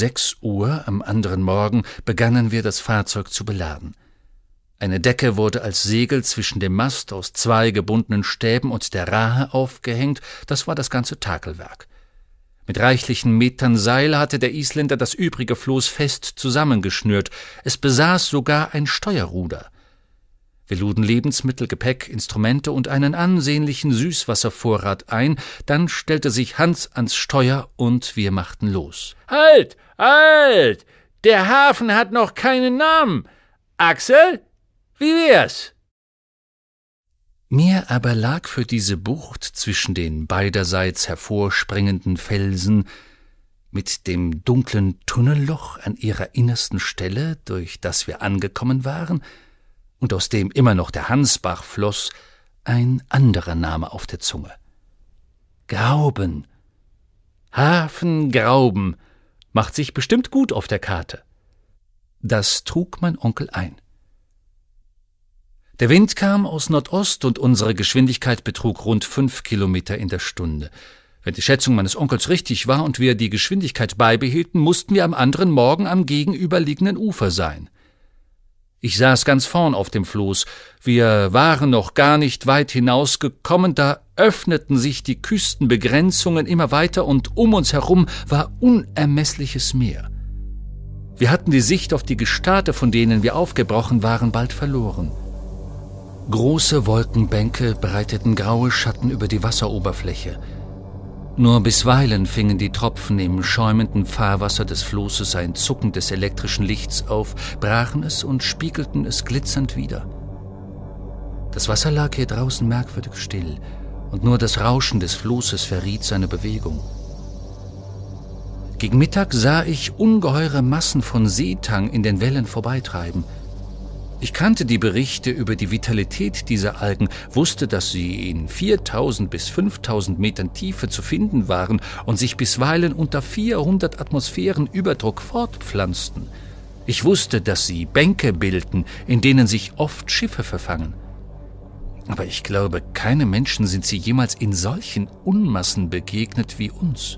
sechs Uhr am anderen Morgen begannen wir das Fahrzeug zu beladen. Eine Decke wurde als Segel zwischen dem Mast aus zwei gebundenen Stäben und der Rahe aufgehängt, das war das ganze Takelwerk. Mit reichlichen Metern Seil hatte der Isländer das übrige Floß fest zusammengeschnürt, es besaß sogar ein Steuerruder. Wir luden Lebensmittel, Gepäck, Instrumente und einen ansehnlichen Süßwasservorrat ein, dann stellte sich Hans ans Steuer und wir machten los. Halt, halt! Der Hafen hat noch keinen Namen. Axel, wie wär's? Mir aber lag für diese Bucht zwischen den beiderseits hervorspringenden Felsen mit dem dunklen Tunnelloch an ihrer innersten Stelle, durch das wir angekommen waren, und aus dem immer noch der Hansbach floss, ein anderer Name auf der Zunge. Grauben. Hafen Grauben macht sich bestimmt gut auf der Karte. Das trug mein Onkel ein. Der Wind kam aus Nordost und unsere Geschwindigkeit betrug rund fünf Kilometer in der Stunde. Wenn die Schätzung meines Onkels richtig war und wir die Geschwindigkeit beibehielten, mussten wir am anderen Morgen am gegenüberliegenden Ufer sein. Ich saß ganz vorn auf dem Floß. Wir waren noch gar nicht weit hinausgekommen, da öffneten sich die Küstenbegrenzungen immer weiter und um uns herum war unermessliches Meer. Wir hatten die Sicht auf die Gestade, von denen wir aufgebrochen waren, bald verloren. Große Wolkenbänke breiteten graue Schatten über die Wasseroberfläche. Nur bisweilen fingen die Tropfen im schäumenden Fahrwasser des Floßes ein Zucken des elektrischen Lichts auf, brachen es und spiegelten es glitzernd wieder. Das Wasser lag hier draußen merkwürdig still, und nur das Rauschen des Floßes verriet seine Bewegung. Gegen Mittag sah ich ungeheure Massen von Seetang in den Wellen vorbeitreiben – ich kannte die Berichte über die Vitalität dieser Algen, wusste, dass sie in 4000 bis 5000 Metern Tiefe zu finden waren und sich bisweilen unter 400 Atmosphären Überdruck fortpflanzten. Ich wusste, dass sie Bänke bilden, in denen sich oft Schiffe verfangen. Aber ich glaube, keine Menschen sind sie jemals in solchen Unmassen begegnet wie uns.